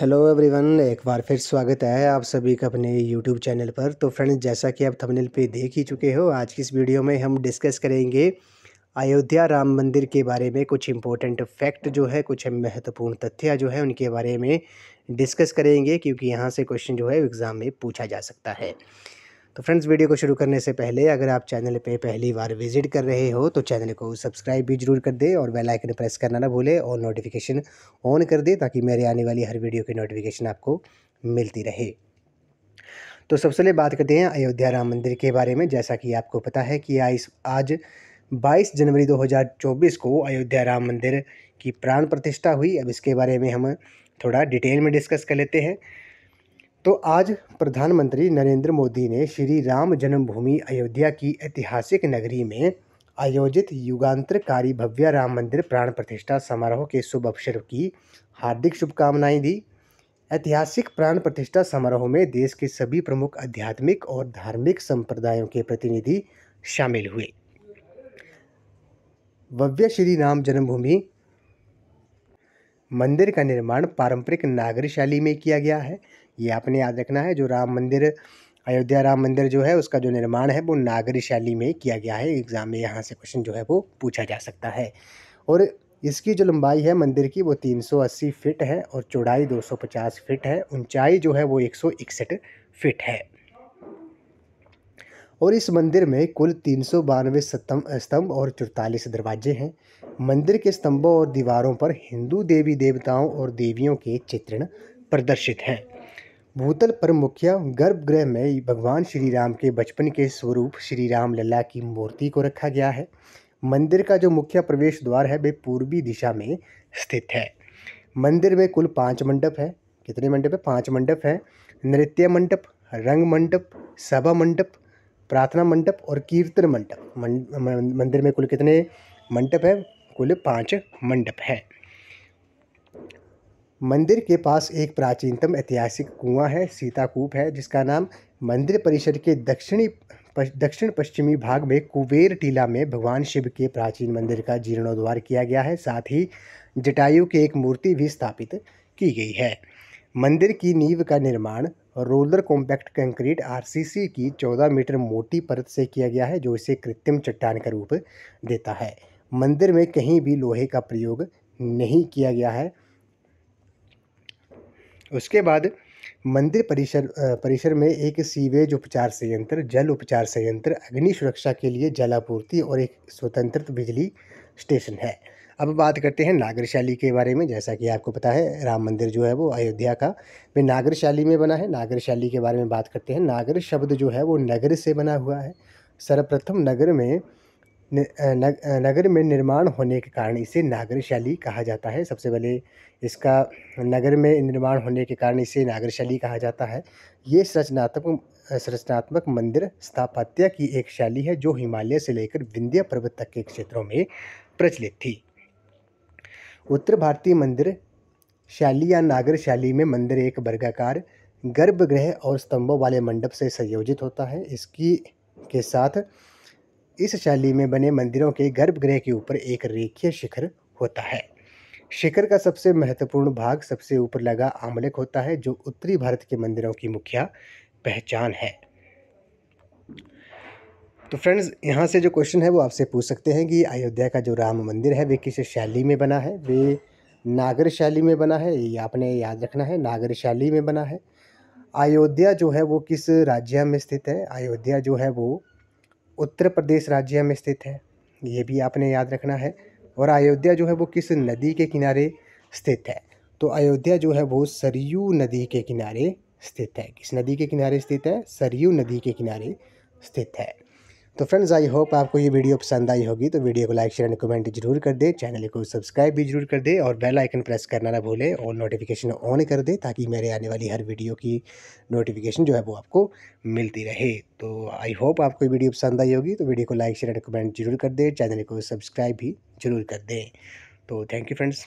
hello everyone एक बार फिर स्वागत है आप सभी का अपने यूट्यूब चैनल पर तो फ्रेंड्स जैसा कि आप थंबनेल पे देख ही चुके हो आज की इस वीडियो में हम डिस्कस करेंगे अयोध्या राम मंदिर के बारे में कुछ इम्पोर्टेंट फैक्ट जो है कुछ महत्वपूर्ण तथ्य जो है उनके बारे में डिस्कस करेंगे क्योंकि यहाँ से क्वेश्चन जो है एग्ज़ाम में पूछा जा सकता है तो फ्रेंड्स वीडियो को शुरू करने से पहले अगर आप चैनल पे पहली बार विजिट कर रहे हो तो चैनल को सब्सक्राइब भी जरूर कर दे और बेल आइकन प्रेस करना ना भूले और नोटिफिकेशन ऑन कर दे ताकि मेरे आने वाली हर वीडियो की नोटिफिकेशन आपको मिलती रहे तो सबसे पहले बात करते हैं अयोध्या राम मंदिर के बारे में जैसा कि आपको पता है कि आज बाईस जनवरी दो को अयोध्या राम मंदिर की प्राण प्रतिष्ठा हुई अब इसके बारे में हम थोड़ा डिटेल में डिस्कस कर लेते हैं तो आज प्रधानमंत्री नरेंद्र मोदी ने श्री राम जन्मभूमि अयोध्या की ऐतिहासिक नगरी में आयोजित युगांतरकारी भव्य राम मंदिर प्राण प्रतिष्ठा समारोह के शुभ अवसर की हार्दिक शुभकामनाएं दी ऐतिहासिक प्राण प्रतिष्ठा समारोह में देश के सभी प्रमुख आध्यात्मिक और धार्मिक संप्रदायों के प्रतिनिधि शामिल हुए भव्य श्री राम जन्मभूमि मंदिर का निर्माण पारंपरिक नागरी शैली में किया गया है ये आपने याद रखना है जो राम मंदिर अयोध्या राम मंदिर जो है उसका जो निर्माण है वो नागरी शैली में किया गया है एग्ज़ाम में यहाँ से क्वेश्चन जो है वो पूछा जा सकता है और इसकी जो लंबाई है मंदिर की वो 380 फीट है और चौड़ाई 250 फीट है ऊंचाई जो है वो 161 फीट है और इस मंदिर में कुल तीन सौ बानवे स्तंभ और चौतालीस दरवाजे हैं मंदिर के स्तंभों और दीवारों पर हिंदू देवी देवताओं और देवियों के चित्रण प्रदर्शित हैं भूतल पर मुख्य गर्भगृह में भगवान श्री राम के बचपन के स्वरूप श्री राम लला की मूर्ति को रखा गया है मंदिर का जो मुख्य प्रवेश द्वार है वे पूर्वी दिशा में स्थित है मंदिर में कुल पाँच मंडप है कितने मंडप है पाँच मंडप हैं नृत्य मंडप रंग मंडप सभा मंडप प्रार्थना मंडप और कीर्तन मंडप मंदिर में कुल कितने मंडप है कुल पांच मंडप हैं मंदिर के पास एक प्राचीनतम ऐतिहासिक कुआं है सीताकूप है जिसका नाम मंदिर परिसर के दक्षिणी दक्षिण पश्चिमी भाग में कुबेर टीला में भगवान शिव के प्राचीन मंदिर का जीर्णोद्वार किया गया है साथ ही जटायु की एक मूर्ति भी स्थापित की गई है मंदिर की नींव का निर्माण रोलर कॉम्पैक्ट कंक्रीट आरसीसी की 14 मीटर मोटी परत से किया गया है जो इसे कृत्रिम चट्टान का रूप देता है मंदिर में कहीं भी लोहे का प्रयोग नहीं किया गया है उसके बाद मंदिर परिसर परिसर में एक सीवेज उपचार संयंत्र जल उपचार संयंत्र अग्नि सुरक्षा के लिए जलापूर्ति और एक स्वतंत्र बिजली स्टेशन है अब बात करते हैं शैली के बारे में जैसा कि आपको पता है राम मंदिर जो है वो अयोध्या का वे शैली में बना है शैली के बारे में बात करते हैं नागर शब्द जो है वो नगर से बना हुआ है सर्वप्रथम नगर में न, नगर में निर्माण होने के कारण इसे नागरशैली कहा जाता है सबसे पहले इसका नगर में निर्माण होने के कारण इसे नागरशैली कहा जाता है ये रचनात्मक संरचनात्मक मंदिर स्थापत्य की एक शैली है जो हिमालय से लेकर विंध्य पर्वत तक के क्षेत्रों में प्रचलित थी उत्तर भारतीय मंदिर शैली या नागर शैली में मंदिर एक वर्गाकार गर्भगृह और स्तंभों वाले मंडप से संयोजित होता है इसकी के साथ इस शैली में बने मंदिरों के गर्भगृह के ऊपर एक रेखीय शिखर होता है शिखर का सबसे महत्वपूर्ण भाग सबसे ऊपर लगा आमलक होता है जो उत्तरी भारत के मंदिरों की मुख्य पहचान है तो फ्रेंड्स यहाँ से जो क्वेश्चन है वो आपसे पूछ सकते हैं कि अयोध्या का जो राम मंदिर है वे किस शैली में बना है वे नागर शैली में बना है ये आपने याद रखना है नागर शैली में बना है अयोध्या जो है वो किस राज्य में स्थित है अयोध्या जो है वो उत्तर प्रदेश राज्य में स्थित है ये भी आपने याद रखना है और अयोध्या जो है वो किस नदी के किनारे स्थित है तो अयोध्या जो है वो सरयू नदी के किनारे स्थित है किस नदी के किनारे स्थित है सरयू नदी के किनारे स्थित है तो फ्रेंड्स आई होप आपको ये वीडियो पसंद आई होगी तो वीडियो को लाइक शेयर एंड कमेंट जरूर कर दें चैनल को सब्सक्राइब भी जरूर कर दे और बेल आइकन प्रेस करना ना भूलें और नोटिफिकेशन ऑन कर दें ताकि मेरे आने वाली हर वीडियो की नोटिफिकेशन जो है वो आपको मिलती रहे तो आई होप आपको ये वीडियो पसंद आई होगी तो वीडियो को लाइक शेयर एंड कमेंट जरूर कर दें चैनल को सब्सक्राइब भी जरूर कर दें तो थैंक यू फ्रेंड्स